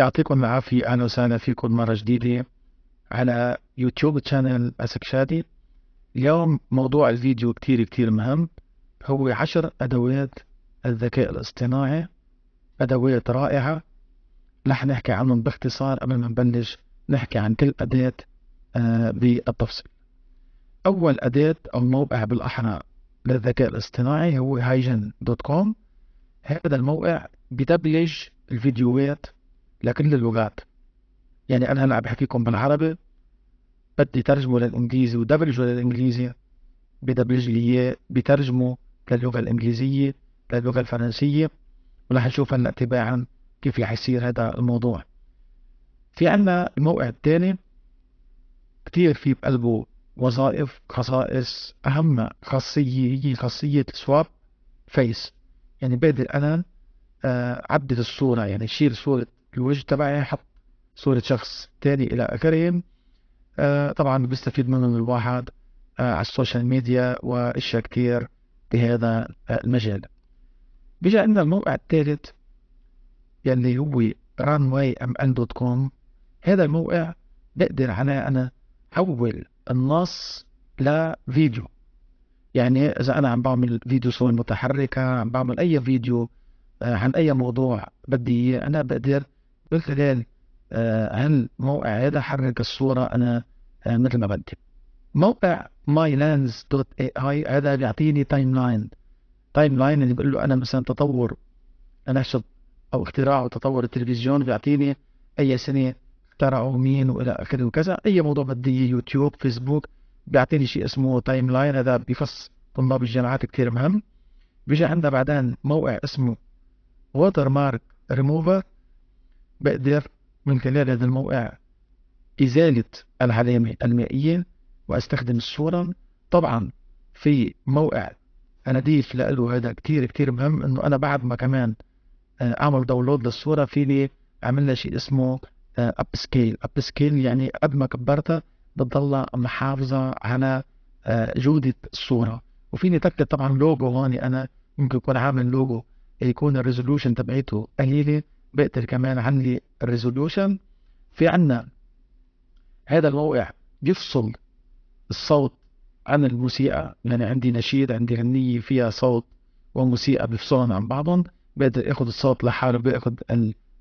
يعطيكم العافية أهلا وسهلا فيكم مرة جديدة على يوتيوب تشانل أسك شادي اليوم موضوع الفيديو كتير كتير مهم هو عشر أدوات الذكاء الاصطناعي أدوات رائعة رح نحكي عنهم باختصار قبل ما نبلش نحكي عن كل أداة آه، بالتفصيل أول أداة أو موقع بالأحرى للذكاء الاصطناعي هو هايجن دوت كوم هذا الموقع بدبلج الفيديوهات لكل اللغات يعني أنا هلا عم بحكيكم بالعربي بدي ترجمه للإنجليزي ودبلجه للإنجليزي بدبلج لي إياه بترجمه للغة الإنجليزية للغة الفرنسية ورح نشوف هلا تباعا كيف رح يصير هذا الموضوع في عنا الموقع الثاني كتير في بقلبه وظائف خصائص أهم خاصية هي خاصية سواب فيس يعني بقدر أنا آه الصورة يعني شيل صورة الوجه تبعي حط صورة شخص تاني إلى آخره آه طبعا بيستفيد منهم الواحد آه على السوشيال ميديا وأشياء كثير بهذا آه، المجال بيجي عندنا الموقع الثالث يلي هو ام ان دوت كوم هذا الموقع بقدر انا أنا حول النص لفيديو يعني إذا أنا عم بعمل فيديو صور متحركة عم بعمل أي فيديو آه، عن أي موضوع بدي إياه أنا بقدر من خلال آه، هل موقع هذا حرك الصورة أنا آه، مثل ما بدي موقع mylands.ai هذا بيعطيني تايم لاين تايم لاين اللي بقول له أنا مثلا تطور نشط أو اختراع وتطور التلفزيون بيعطيني أي سنة اخترعوا مين وإلى آخره وكذا أي موضوع بدي يوتيوب فيسبوك بيعطيني شيء اسمه تايم لاين هذا بفص طلاب الجامعات كثير مهم بيجي عندنا بعدين موقع اسمه ووتر مارك ريموفر بقدر من خلال هذا الموقع إزالة العلامة المائية وأستخدم الصورة طبعا في موقع أنا ديف لأله هذا كتير كتير مهم إنه أنا بعد ما كمان آه، أعمل داونلود للصورة فيني أعمل لها شيء اسمه أب سكيل أب سكيل يعني قد ما كبرتها بتضلها محافظة على آه، جودة الصورة وفيني تكتب طبعا لوجو هون أنا ممكن يكون عامل لوجو يكون الريزولوشن تبعيته قليلة بقتل كمان عندي الريزوليوشن في عنا هذا الموقع بيفصل الصوت عن الموسيقى يعني عندي نشيد عندي غنية فيها صوت وموسيقى بيفصلهم عن بعضهم بقدر اخد الصوت لحاله بياخد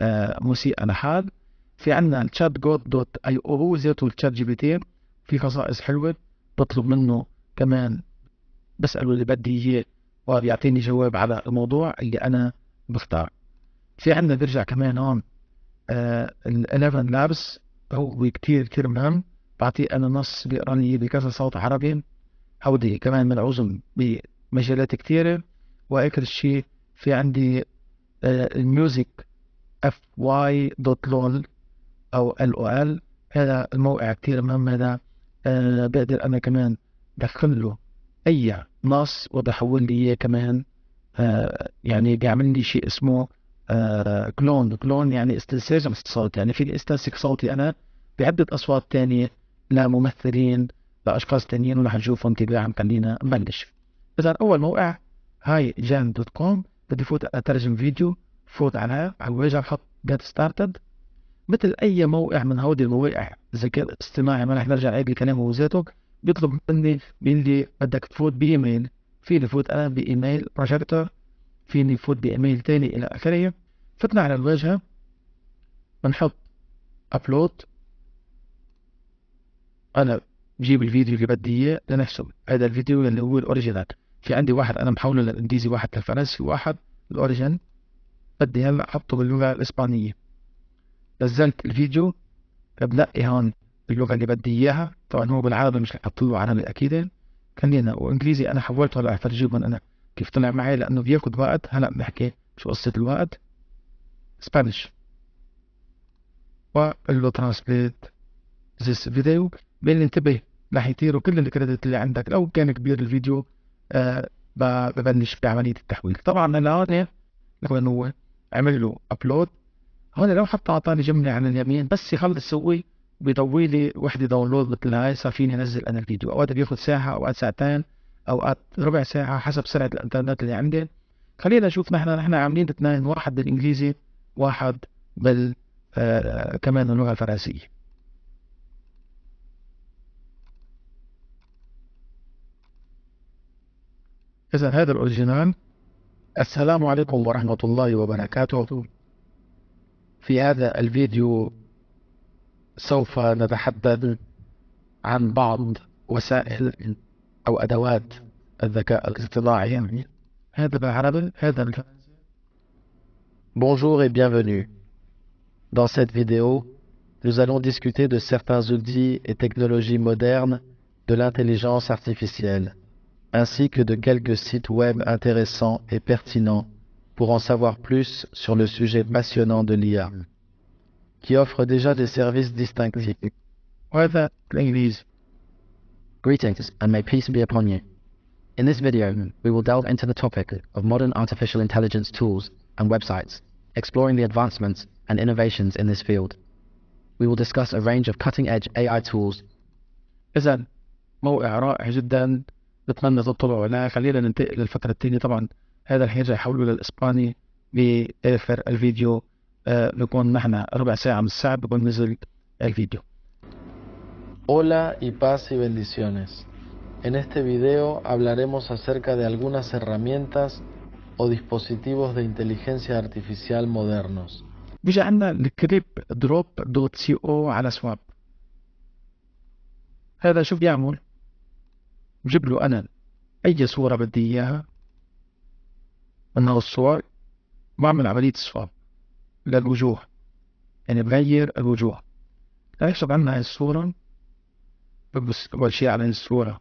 الموسيقى آه، لحال في عنا الشات جوت دوت اي او هو ذاته الشات جي بي تي في خصائص حلوة بطلب منه كمان بسأله اللي بدي اياه وبيعطيني جواب على الموضوع اللي انا بختار في عندنا بيرجع كمان هون آه، ال 11 لابس هو كتير كتير مهم بعطيه انا نص بيقرا لي بكذا صوت عربي هودي كمان ملعوظ بمجالات كتيرة واخر شيء في عندي آه، الميوزك اف واي دوت لول او ال او ال هذا الموقع كتير مهم هذا آه، بقدر انا كمان دخل له اي نص وبحول لي اياه كمان يعني بيعمل لي شيء اسمه آه، كلون كلون يعني استنساج صوت يعني في استنسك صوتي انا بعده اصوات ثانيه لممثلين لاشخاص ثانيين ورح نشوفهم كيف عم خلينا نبلش اذا اول موقع هاي جان دوت كوم بدي فوت اترجم فيديو فوت على على الواجهه بحط جيت ستارتد مثل اي موقع من هودي المواقع الذكاء الاصطناعي ما رح نرجع عليه بالكلام هو ذاته بيطلب مني بيقول لي بدك تفوت بايميل فيني فوت انا بايميل بروجيكتور فيني فوت بايميل ثاني الى اخره فتنا على الواجهة بنحط ابلود انا بجيب الفيديو اللي بدي اياه لنحسب هذا الفيديو اللي هو الاوريجينال في عندي واحد انا محوله للانجليزي واحد للفرنسي واحد الاوريجين بدي هلا احطه باللغة الاسبانية نزلت الفيديو بنقي هون اللغة اللي بدي اياها طبعا هو بالعربي مش رح له عربي اكيد خلينا وانجليزي انا حولته هلا افرجيكم انا كيف طلع معي لانه بياخد وقت هلا بنحكي شو قصة الوقت Spanish. وقال له ترانسليت ذيس فيديو بين انتبه راح يطيروا كل الكريدت اللي عندك لو كان كبير الفيديو آه ببلش بعمليه التحويل طبعا انا هون إيه؟ لكن هو عمل له ابلود هون لو حتى اعطاني جمله عن اليمين بس يخلص هو بيضوي لي وحده داونلود مثل هاي صار فيني انزل انا الفيديو اوقات بياخذ ساعه اوقات ساعتين اوقات ربع ساعه حسب سرعه الانترنت اللي عندي خلينا نشوف نحن نحن عاملين اثنين واحد بالانجليزي واحد بل آه، كمان اللغة الفرنسية إذا هذا الأوريجينال السلام عليكم ورحمة الله وبركاته في هذا الفيديو سوف نتحدث عن بعض وسائل أو أدوات الذكاء الاصطناعي هذا بالعربي هذا Bonjour et bienvenue. Dans cette vidéo, nous allons discuter de certains outils et technologies modernes de l'intelligence artificielle, ainsi que de quelques sites web intéressants et pertinents pour en savoir plus sur le sujet passionnant de l'IA, qui offre déjà des services distinctifs. greetings and may peace be upon you. In this video, we will delve into the topic of modern artificial intelligence tools and websites, exploring the advancements and innovations in this field. We will discuss a range of cutting-edge AI tools. إذا موقع رائع جدا نتمنى تطلعوا عليه خلينا ننتقل للفقرة الثانية طبعا هذا الحين للإسباني بآخر الفيديو بكون نحن ربع ساعة من الساعة بكون نزل الفيديو. Hola y paz y bendiciones. En este video hablaremos acerca de algunas herramientas o dispositivos de inteligencia artificial modernos. بيجي عندنا الكريب دروب دوت سي او على سواب هذا شو بيعمل بجيب له انا اي صوره بدي اياها من هالصور بعمل عمليه سواب للوجوه يعني بغير الوجوه ليحسب عندنا هاي الصوره ببص اول شيء على الصوره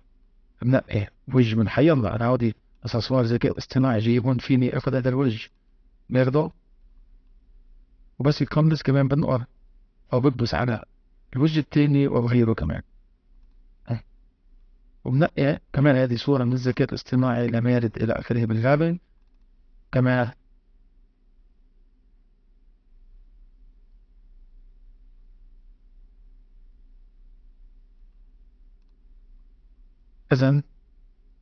بنقي وجه من حي الله انا عودي اساسوار ذكاء اصطناعي جايبهم فيني اخد هذا الوجه باخده وبس يكمس كمان بنقر او بكبس على الوجه التاني وبغيره كمان وبنقي كمان هذه صورة من الذكاء الاصطناعي لما يرد إلى آخره بالغابة كما إذن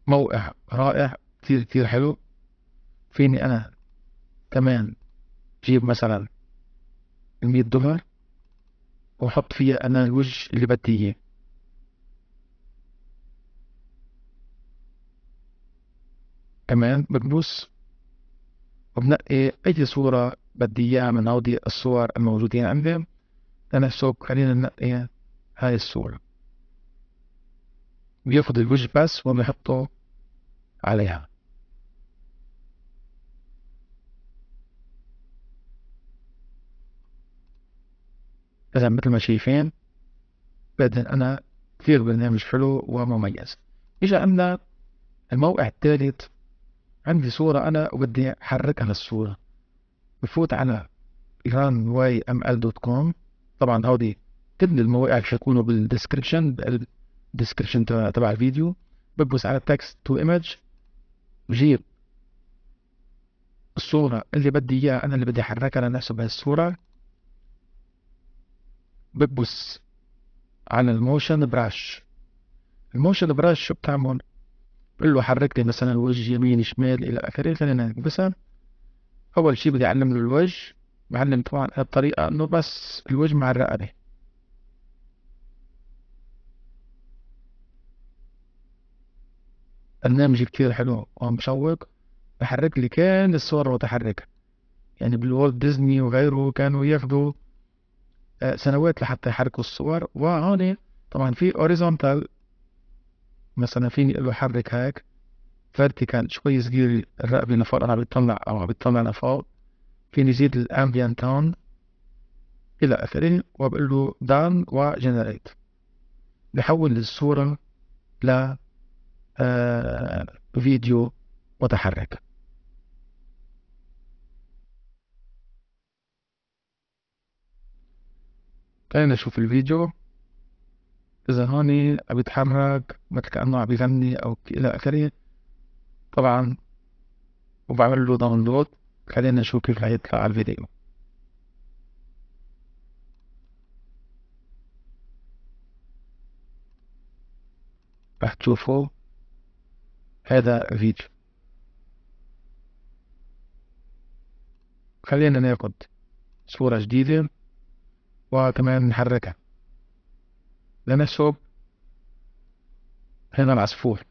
موقع رائع كتير كتير حلو فيني أنا كمان جيب مثلا المية دولار وأحط فيها أنا الوجه اللي بدي إياه كمان بدوس وبنقي أي صورة بدي إياها من هودي الصور الموجودين عندي أنا سوق خلينا ننقي هاي الصورة بياخد الوجه بس وبيحطه عليها إذا مثل ما شايفين بدل أنا كثير برنامج حلو ومميز إجا عندنا الموقع الثالث عندي صورة أنا وبدي أحركها للصورة بفوت على إيران واي أم أل دوت كوم طبعا هودي كل المواقع حيكونوا بالديسكربشن بالديسكربشن تبع الفيديو ببوس على تكست تو ايمج جيب الصورة اللي بدي إياها أنا اللي بدي أحركها لنفسه بهالصورة ببص على الموشن براش الموشن براش شو بتعمل؟ بقول له حرك لي مثلا الوجه يمين شمال إلى آخره خلينا نكبسها أول شي بدي أعلم له الوجه بعلم طبعا بطريقة إنه بس الوجه مع الرقبة برنامج كتير حلو ومشوق بحرك لي كان الصور المتحركة يعني بالوالت ديزني وغيره كانوا ياخدوا آه، سنوات لحتى يحركوا الصور وهون طبعا في اوريزونتال مثلا فيني له حرك هيك فيرتيكال شوي صغير الرقبة لفوق أنا عم بتطلع أو عم بتطلع لفوق فيني زيد الامبيان تون إلى آخره وبقول له دان وجنريت بحول الصورة ل آه، فيديو متحرك خلينا نشوف الفيديو إذا هوني يتحرك مثل كأنه عم يغني أو إلى آخره طبعا وبعمل له داونلود خلينا نشوف كيف رح يطلع الفيديو رح تشوفوا هذا فيديو خلينا ناخد صورة جديدة وكمان نحركها لنسحب هنا العصفور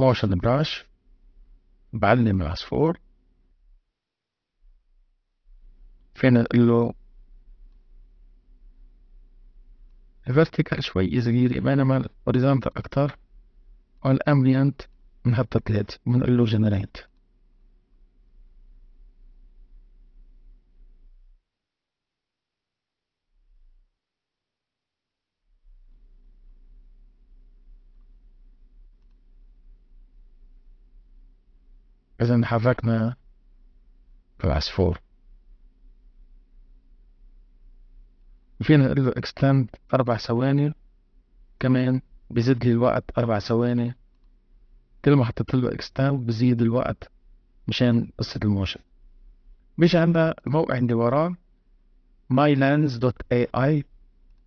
موشن براش بعلم العصفور فين له الفيرتيكال شوي صغير بينما الهوريزونتال أكتر والامبيانت نحط ثلاثة من اللو جنريت إذا حركنا العصفور فينا نقول له اكستند أربع ثواني كمان بزيد لي الوقت أربع ثواني كل ما حطيت له اكستند بزيد الوقت مشان قصة الموشن بيجي عندنا الموقع اللي وراه اي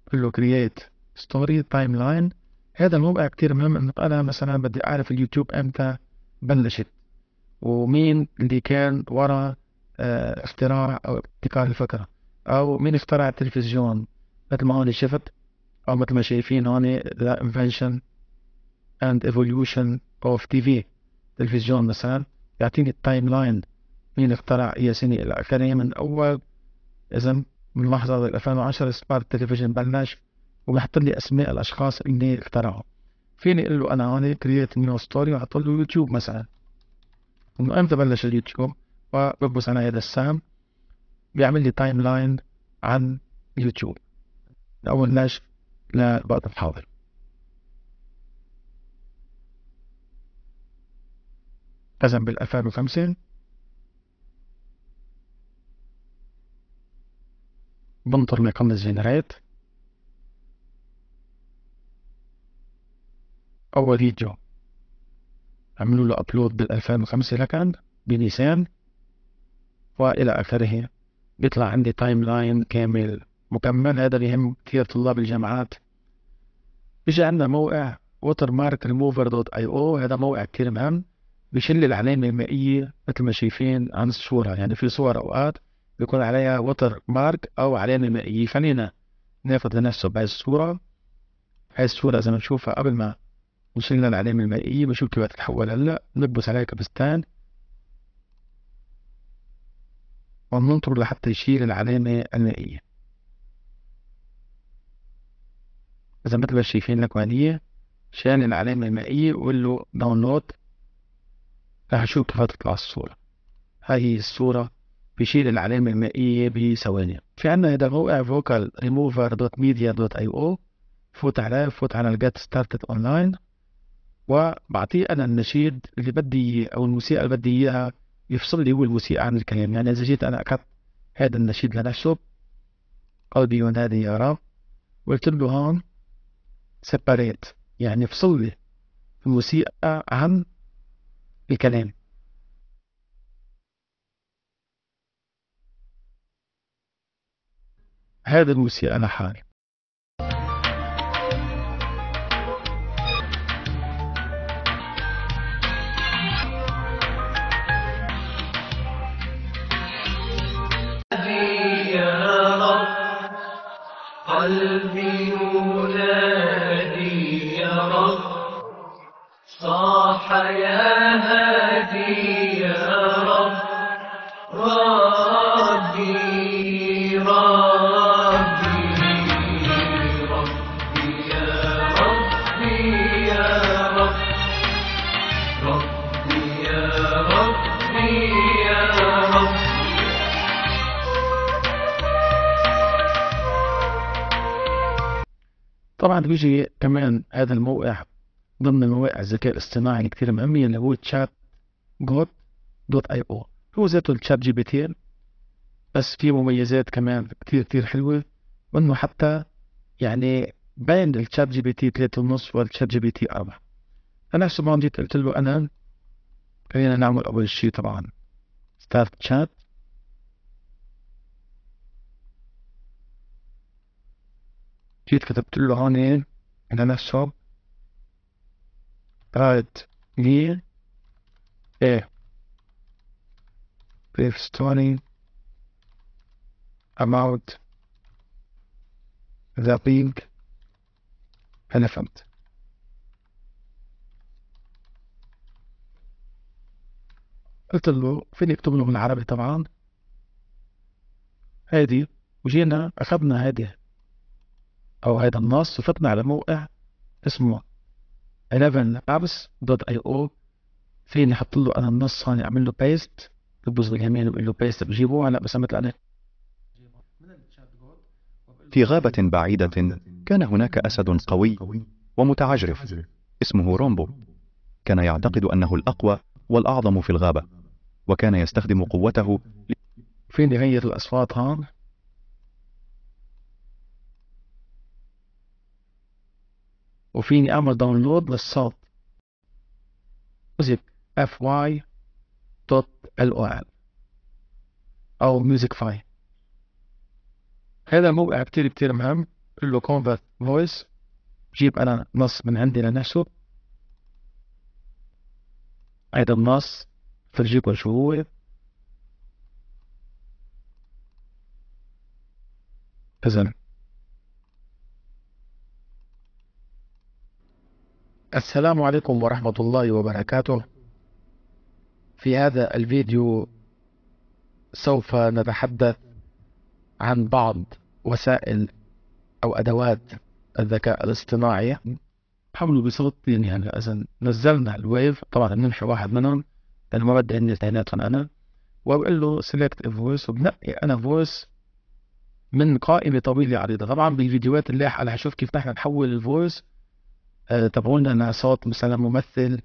بقول له كرييت ستوري تايم لاين هذا الموقع كتير مهم انه انا مثلا بدي اعرف اليوتيوب امتى بلشت ومين اللي كان ورا آه، اختراع او ابتكار الفكرة او مين اخترع التلفزيون مثل ما هون شفت أو مثل ما شايفين هون the invention and evolution of TV تلفزيون مثلا يعطيني التايم لاين مين اخترع أي سنة إلى آخره من أول إذا من لحظة 2010 سبارت التلفزيون بلش وبحط لي أسماء الأشخاص اللي اخترعوا فيني أقول له أنا هون كرييت نيو ستوري وأحط له يوتيوب مثلا من إمتى بلش اليوتيوب وببص على هذا السهم بيعمل لي تايم لاين عن يوتيوب أول نشر للوقت الحاضر إذا بال 2005 بنطر ميقن الجنريت أول فيديو عملوا له أبلود بال 2005 لكن بنيسان وإلى آخره بيطلع عندي تايم لاين كامل مكمل هذا اللي يهم كثير طلاب الجامعات بيجي عندنا موقع ووتر مارك ريموفر دوت اي او هذا موقع كثير مهم بيشيل العلامة المائية مثل ما شايفين عن الصورة يعني في صور أوقات بيكون عليها ووتر مارك أو علامة مائية خلينا ناخذ لنفسه بهي الصورة هاي الصورة إذا بنشوفها قبل ما وصلنا العلامة المائية بشوف كيف تتحول هلا بنكبس عليها كبستان وننطر لحتى يشيل العلامة المائية إذا مثل ما شايفين لكم هدية شال العلامة المائية وقول له داونلود أشوف كيف تطلع الصورة هاي الصورة بيشيل العلامة المائية بثواني في عنا هذا موقع فوكال ريموفر دوت ميديا دوت اي او فوت عليه فوت على الجيت ستارتد اونلاين وبعطيه انا النشيد اللي بدي او الموسيقى اللي بدي اياها يفصل لي هو الموسيقى عن الكلام يعني اذا جيت انا اكتب هذا النشيد لنفسه قلبي ينادي يا رب وقلت له هون سيباريت يعني افصل لي الموسيقى عن الكلام هذا الموسيقى لحال قلبي طبعا بيجي كمان هذا الموقع ضمن مواقع الذكاء الاصطناعي يعني كثير مهمة اللي هو تشات جوت دوت اي او هو ذاته التشات جي بي تي بس في مميزات كمان كتير كتير حلوة وانه حتى يعني بين التشات جي بي تي ثلاثة ونص والتشات جي بي تي أربعة أنا شو ما جيت قلت له أنا خلينا نعمل أول شي طبعا ستارت تشات جيت كتبت له هاني على نفسه اد لي ايه brief story about the big elephant. قلت له فين يكتب له بالعربي طبعا هادي وجينا اخذنا هادي أو هذا النص وفتنا على موقع اسمه 11labs.io فيني أحط له أنا النص هون أعمل له بيست ببوز اليمين وأقول له بيست بجيبه هلا بسمت عليه في غابة بعيدة كان هناك أسد قوي ومتعجرف اسمه رومبو كان يعتقد أنه الأقوى والأعظم في الغابة وكان يستخدم قوته في نهاية الأصوات هون وفيني اعمل داونلود للصوت music fy dot lol او music file هذا موقع كتير كتير مهم قل له convert voice جيب انا نص من عندي لنفسه هيدا النص فرجيكم شو هو اذا السلام عليكم ورحمة الله وبركاته في هذا الفيديو سوف نتحدث عن بعض وسائل أو أدوات الذكاء الاصطناعي حاولوا بصوت يعني إذا نزلنا الويف طبعا بنمشي واحد منهم لأنه ما بدي عندي ثانيات أنا وبقول له سيلكت فويس وبنقي أنا فويس من قائمة طويلة عريضة طبعا بالفيديوهات اللاحقة رح أشوف كيف نحن نحول الفويس آه، تبعونا انها صوت مثلا ممثل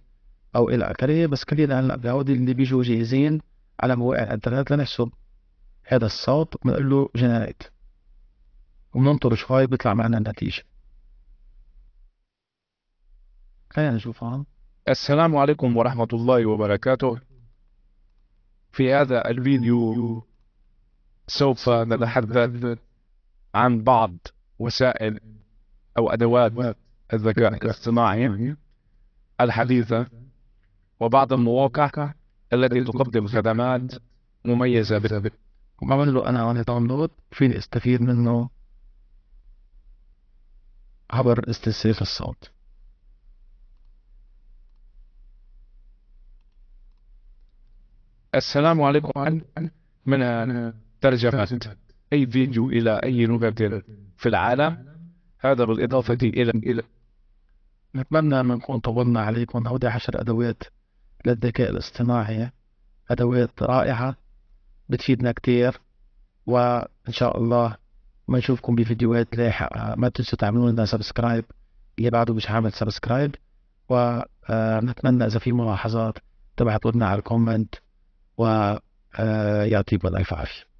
او الى اخره بس كلنا هلا بهودي اللي بيجوا جاهزين على مواقع الانترنت لنحسب هذا الصوت بنقول له جنريت وبننطر شوي بيطلع معنا النتيجه خلينا نشوف هون السلام عليكم ورحمة الله وبركاته في هذا الفيديو سوف نتحدث عن بعض وسائل أو أدوات الذكاء الاصطناعي الحديثة وبعض المواقع التي تقدم خدمات مميزة بسبب بعمل له أنا وأنا داونلود فيني أستفيد منه عبر استنساخ الصوت السلام عليكم من ترجمة أي فيديو إلى أي لغة في العالم هذا بالإضافة إلى نتمنى أن نكون طولنا عليكم هودي عشر أدوات للذكاء الاصطناعي أدوات رائعة بتفيدنا كتير وإن شاء الله ما نشوفكم بفيديوهات لاحقة آه، ما تنسوا تعملوا لنا سبسكرايب اللي بعده مش عامل سبسكرايب ونتمنى آه، إذا في ملاحظات تبعتوا لنا على الكومنت ويعطيكم آه، الف عافية